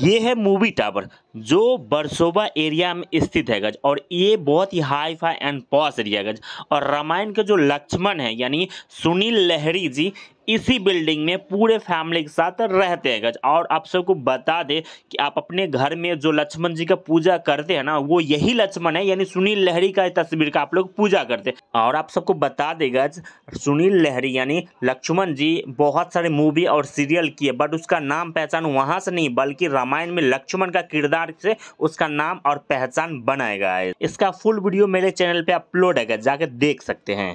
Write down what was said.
ये है movie tower जो बरसोबा एरिया में स्थित है गज और ये बहुत ही hi fi and posh area गज और रामायण के जो लक्ष्मण है यानी सुनील लहरी जी इसी बिल्डिंग में पूरे फैमिली के साथ रहते हैं गज और आप सबको बता दे कि आप अपने घर में जो लक्ष्मण जी का पूजा करते हैं ना वो यही लक्ष्मण है यानी सुनील लहरी का तस्वीर का आप लोग पूजा करते हैं और आप सबको बता दे गज सुनील लहरी यानी लक्ष्मण जी बहुत सारे मूवी और सीरियल किए बट उसका नाम पहचान वहाँ से नहीं बल्कि रामायण में लक्ष्मण का किरदार से उसका नाम और पहचान बनाएगा इसका फुल वीडियो मेरे चैनल पे अपलोड है जाके देख सकते हैं